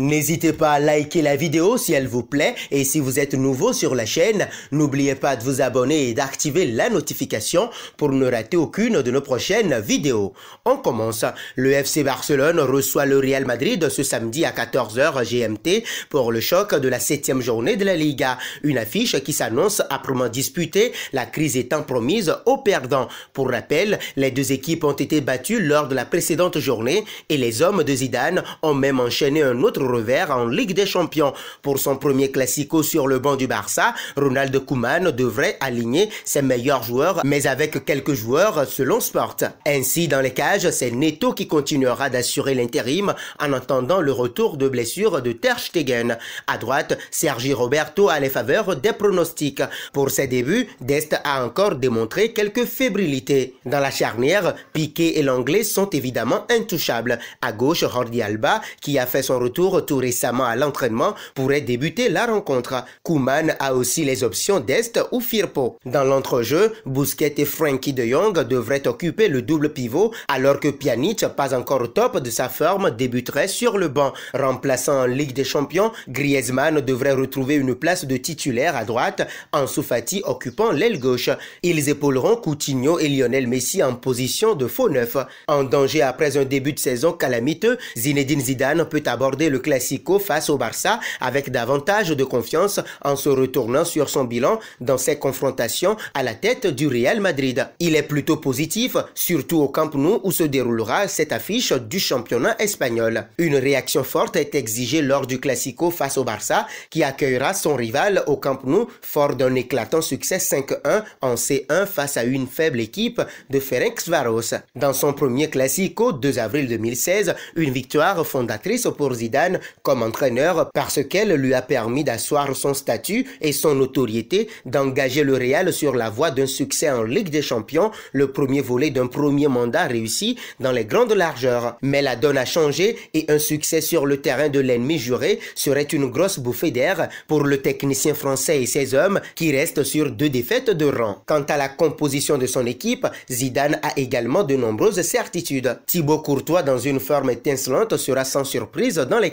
N'hésitez pas à liker la vidéo si elle vous plaît et si vous êtes nouveau sur la chaîne, n'oubliez pas de vous abonner et d'activer la notification pour ne rater aucune de nos prochaines vidéos. On commence. Le FC Barcelone reçoit le Real Madrid ce samedi à 14h GMT pour le choc de la septième journée de la Liga. Une affiche qui s'annonce âprement disputée, la crise étant promise aux perdants. Pour rappel, les deux équipes ont été battues lors de la précédente journée et les hommes de Zidane ont même enchaîné un autre revers en Ligue des Champions. Pour son premier classico sur le banc du Barça, Ronald Koeman devrait aligner ses meilleurs joueurs, mais avec quelques joueurs selon Sport. Ainsi, dans les cages, c'est Neto qui continuera d'assurer l'intérim en attendant le retour de blessure de Ter Stegen. À droite, Sergi Roberto a les faveurs des pronostics. Pour ses débuts, Dest a encore démontré quelques fébrilités. Dans la charnière, Piqué et l'Anglais sont évidemment intouchables. À gauche, Jordi Alba, qui a fait son retour tout récemment à l'entraînement, pourrait débuter la rencontre. Kuman a aussi les options d'Est ou Firpo. Dans l'entrejeu, Bousquet et Frankie de Jong devraient occuper le double pivot alors que Pjanic, pas encore au top de sa forme, débuterait sur le banc. Remplaçant en Ligue des Champions, Griezmann devrait retrouver une place de titulaire à droite, en Soufati occupant l'aile gauche. Ils épauleront Coutinho et Lionel Messi en position de faux neuf. En danger après un début de saison calamiteux, Zinedine Zidane peut aborder le Classico face au Barça avec davantage de confiance en se retournant sur son bilan dans ses confrontations à la tête du Real Madrid. Il est plutôt positif, surtout au Camp Nou où se déroulera cette affiche du championnat espagnol. Une réaction forte est exigée lors du Classico face au Barça qui accueillera son rival au Camp Nou fort d'un éclatant succès 5-1 en C1 face à une faible équipe de Ferenc Varos. Dans son premier Classico, 2 avril 2016, une victoire fondatrice pour Zidane comme entraîneur parce qu'elle lui a permis d'asseoir son statut et son notoriété, d'engager le Real sur la voie d'un succès en Ligue des Champions, le premier volet d'un premier mandat réussi dans les grandes largeurs. Mais la donne a changé et un succès sur le terrain de l'ennemi juré serait une grosse bouffée d'air pour le technicien français et ses hommes qui restent sur deux défaites de rang. Quant à la composition de son équipe, Zidane a également de nombreuses certitudes. Thibaut Courtois dans une forme étincelante sera sans surprise dans les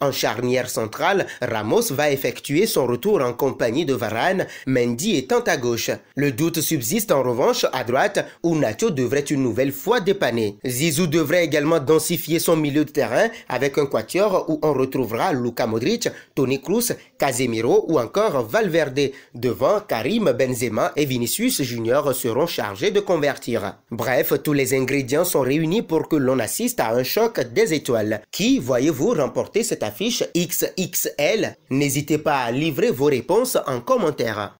en charnière centrale, Ramos va effectuer son retour en compagnie de Varane, Mendy étant à gauche. Le doute subsiste en revanche à droite où Nacho devrait une nouvelle fois dépanner. Zizou devrait également densifier son milieu de terrain avec un quatuor où on retrouvera Luka Modric, Tony Kroos, Casemiro ou encore Valverde. Devant, Karim Benzema et Vinicius Junior seront chargés de convertir. Bref, tous les ingrédients sont réunis pour que l'on assiste à un choc des étoiles. Qui, voyez-vous, remporte porter cette affiche XXL N'hésitez pas à livrer vos réponses en commentaire.